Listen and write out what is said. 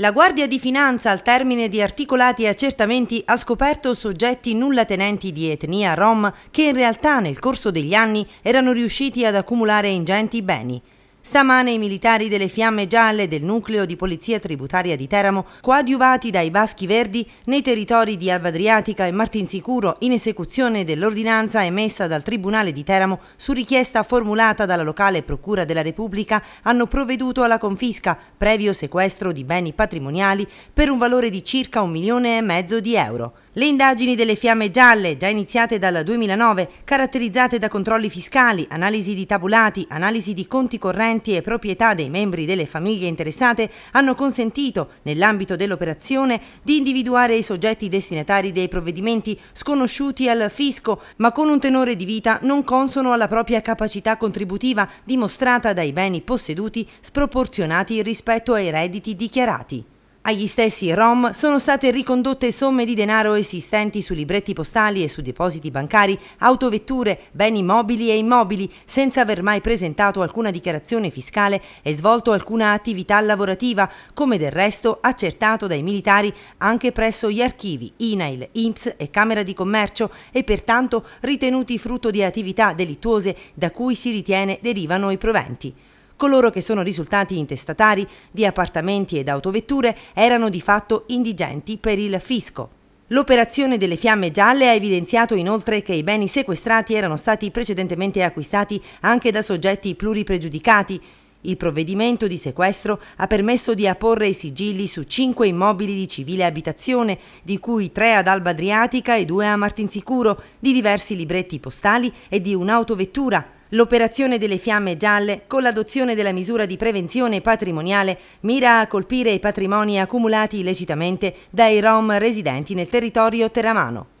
La Guardia di Finanza al termine di articolati accertamenti ha scoperto soggetti nullatenenti di etnia rom che in realtà nel corso degli anni erano riusciti ad accumulare ingenti beni. Stamane i militari delle Fiamme Gialle del nucleo di polizia tributaria di Teramo, coadiuvati dai Baschi Verdi nei territori di Alba Adriatica e Martinsicuro in esecuzione dell'ordinanza emessa dal Tribunale di Teramo su richiesta formulata dalla locale Procura della Repubblica, hanno provveduto alla confisca, previo sequestro di beni patrimoniali, per un valore di circa un milione e mezzo di euro. Le indagini delle fiamme gialle, già iniziate dal 2009, caratterizzate da controlli fiscali, analisi di tabulati, analisi di conti correnti e proprietà dei membri delle famiglie interessate, hanno consentito, nell'ambito dell'operazione, di individuare i soggetti destinatari dei provvedimenti sconosciuti al fisco, ma con un tenore di vita non consono alla propria capacità contributiva dimostrata dai beni posseduti sproporzionati rispetto ai redditi dichiarati. Agli stessi Rom sono state ricondotte somme di denaro esistenti su libretti postali e su depositi bancari, autovetture, beni mobili e immobili, senza aver mai presentato alcuna dichiarazione fiscale e svolto alcuna attività lavorativa, come del resto accertato dai militari anche presso gli archivi INAIL, IMSS e Camera di Commercio e pertanto ritenuti frutto di attività delittuose da cui si ritiene derivano i proventi coloro che sono risultati intestatari di appartamenti ed autovetture erano di fatto indigenti per il fisco. L'operazione delle fiamme gialle ha evidenziato inoltre che i beni sequestrati erano stati precedentemente acquistati anche da soggetti pluripregiudicati. Il provvedimento di sequestro ha permesso di apporre i sigilli su cinque immobili di civile abitazione, di cui tre ad Alba Adriatica e due a Martinsicuro, di diversi libretti postali e di un'autovettura. L'operazione delle fiamme gialle, con l'adozione della misura di prevenzione patrimoniale, mira a colpire i patrimoni accumulati illecitamente dai Rom residenti nel territorio teramano.